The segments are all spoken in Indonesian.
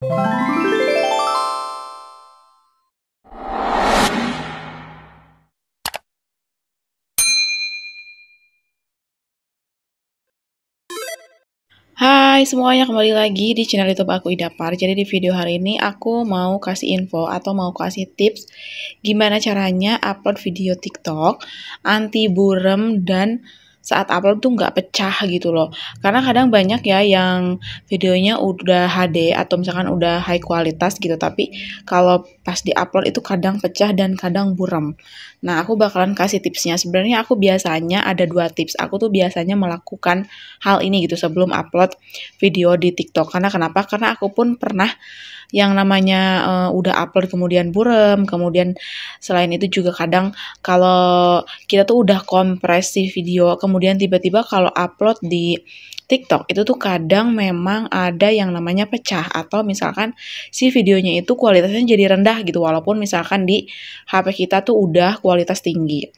Hai semuanya, kembali lagi di channel YouTube aku Idapar. Jadi di video hari ini aku mau kasih info atau mau kasih tips gimana caranya upload video TikTok anti burem dan saat upload tuh nggak pecah gitu loh. Karena kadang banyak ya yang videonya udah HD atau misalkan udah high kualitas gitu, tapi kalau pas di upload itu kadang pecah dan kadang buram. Nah, aku bakalan kasih tipsnya. Sebenarnya aku biasanya ada dua tips. Aku tuh biasanya melakukan hal ini gitu sebelum upload video di TikTok. Karena kenapa? Karena aku pun pernah yang namanya uh, udah upload kemudian burem, kemudian selain itu juga kadang kalau kita tuh udah kompresi video, kemudian tiba-tiba kalau upload di TikTok itu tuh kadang memang ada yang namanya pecah atau misalkan si videonya itu kualitasnya jadi rendah gitu walaupun misalkan di HP kita tuh udah kualitas tinggi.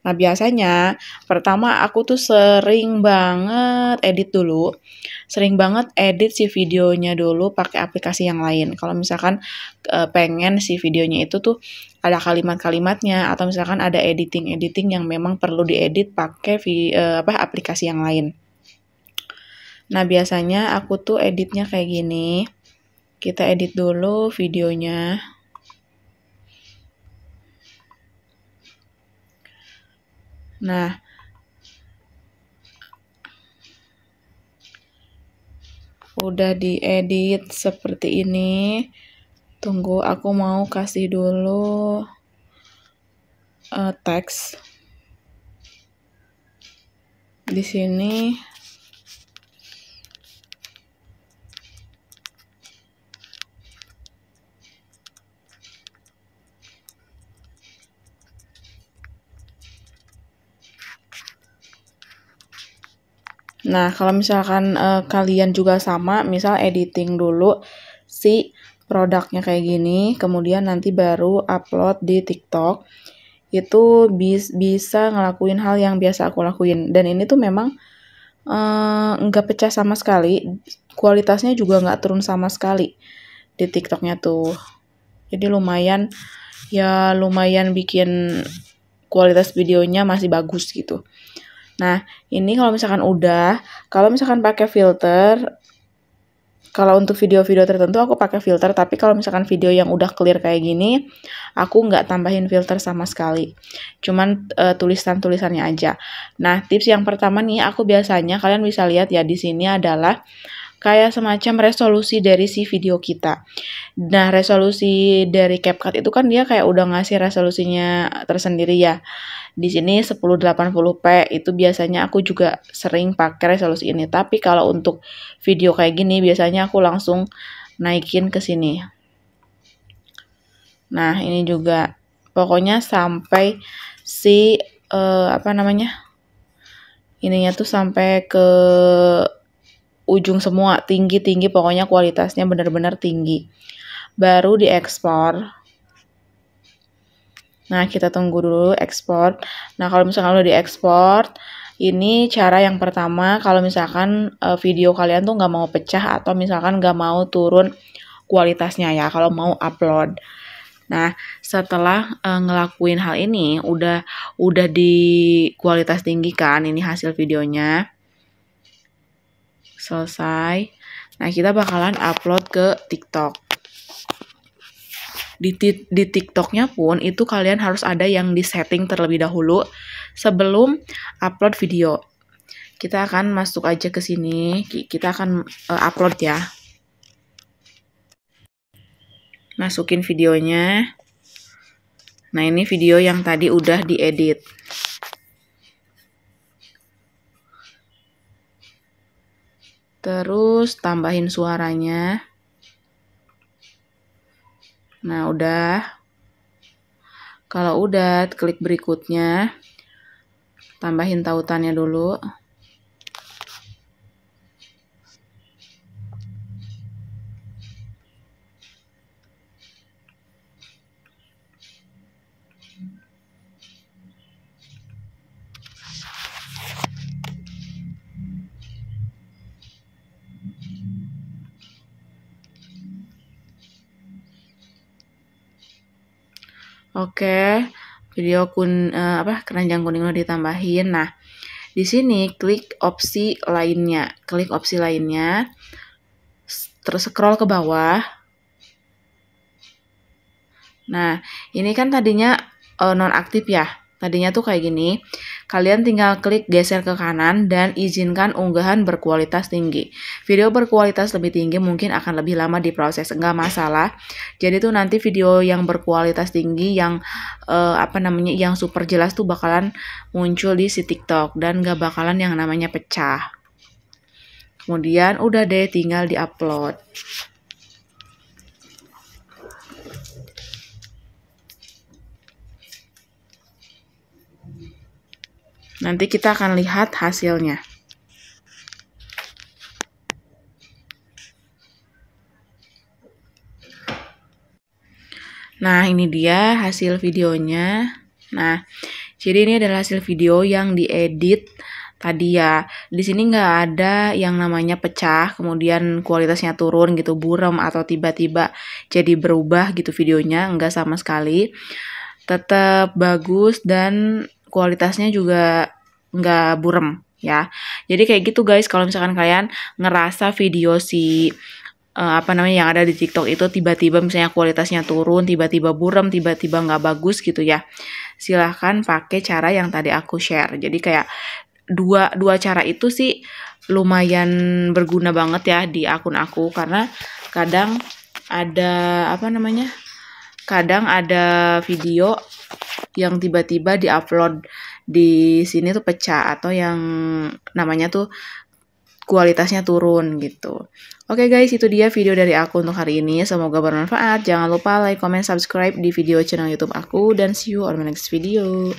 Nah, biasanya pertama aku tuh sering banget edit dulu. Sering banget edit si videonya dulu pakai aplikasi yang lain. Kalau misalkan eh, pengen si videonya itu tuh ada kalimat-kalimatnya atau misalkan ada editing-editing yang memang perlu diedit pakai eh, apa aplikasi yang lain. Nah, biasanya aku tuh editnya kayak gini. Kita edit dulu videonya. Nah, udah diedit seperti ini. Tunggu, aku mau kasih dulu uh, teks di sini. Nah, kalau misalkan uh, kalian juga sama, misal editing dulu si produknya kayak gini, kemudian nanti baru upload di TikTok, itu bis bisa ngelakuin hal yang biasa aku lakuin. Dan ini tuh memang eh, nggak uh, pecah sama sekali, kualitasnya juga nggak turun sama sekali di TikToknya tuh. Jadi lumayan, ya lumayan bikin kualitas videonya masih bagus gitu. Nah, ini kalau misalkan udah, kalau misalkan pakai filter, kalau untuk video-video tertentu aku pakai filter, tapi kalau misalkan video yang udah clear kayak gini, aku nggak tambahin filter sama sekali. Cuman uh, tulisan-tulisannya aja. Nah, tips yang pertama nih, aku biasanya kalian bisa lihat ya di sini adalah kayak semacam resolusi dari si video kita. Nah, resolusi dari CapCut itu kan dia kayak udah ngasih resolusinya tersendiri ya. Di sini 1080p itu biasanya aku juga sering pakai resolusi ini. Tapi kalau untuk video kayak gini biasanya aku langsung naikin ke sini. Nah, ini juga pokoknya sampai si uh, apa namanya? Ininya tuh sampai ke ujung semua, tinggi-tinggi pokoknya kualitasnya benar-benar tinggi. Baru diekspor Nah, kita tunggu dulu ekspor. Nah, kalau misalkan udah diekspor, ini cara yang pertama kalau misalkan uh, video kalian tuh nggak mau pecah atau misalkan nggak mau turun kualitasnya ya kalau mau upload. Nah, setelah uh, ngelakuin hal ini udah udah di kualitas tinggi kan ini hasil videonya. Selesai. Nah, kita bakalan upload ke TikTok. Di, di, nya TikToknya pun itu kalian harus ada yang disetting terlebih dahulu sebelum upload video. Kita akan masuk aja ke sini, kita akan uh, upload ya. Masukin videonya. Nah, ini video yang tadi udah diedit. Terus tambahin suaranya. Nah, udah. Kalau udah, klik berikutnya. Tambahin tautannya dulu. Oke, video kun uh, apa keranjang kuning lo ditambahin. Nah, di sini klik opsi lainnya. Klik opsi lainnya. Terus scroll ke bawah. Nah, ini kan tadinya uh, nonaktif ya. Tadinya tuh kayak gini, kalian tinggal klik geser ke kanan dan izinkan unggahan berkualitas tinggi. Video berkualitas lebih tinggi mungkin akan lebih lama diproses, enggak masalah. Jadi tuh nanti video yang berkualitas tinggi yang eh, apa namanya yang super jelas tuh bakalan muncul di si TikTok dan gak bakalan yang namanya pecah. Kemudian udah deh tinggal di upload. Nanti kita akan lihat hasilnya. Nah, ini dia hasil videonya. Nah, jadi ini adalah hasil video yang diedit tadi ya. Di sini nggak ada yang namanya pecah, kemudian kualitasnya turun gitu, buram atau tiba-tiba jadi berubah gitu videonya, nggak sama sekali. Tetap bagus dan kualitasnya juga nggak burem ya. Jadi kayak gitu guys, kalau misalkan kalian ngerasa video si uh, apa namanya yang ada di TikTok itu tiba-tiba misalnya kualitasnya turun, tiba-tiba burem tiba-tiba nggak bagus gitu ya. Silahkan pakai cara yang tadi aku share. Jadi kayak dua dua cara itu sih lumayan berguna banget ya di akun aku karena kadang ada apa namanya? Kadang ada video yang tiba-tiba diupload di sini tuh pecah atau yang namanya tuh kualitasnya turun gitu. Oke okay guys, itu dia video dari aku untuk hari ini. Semoga bermanfaat. Jangan lupa like, comment, subscribe di video channel YouTube aku dan see you on my next video.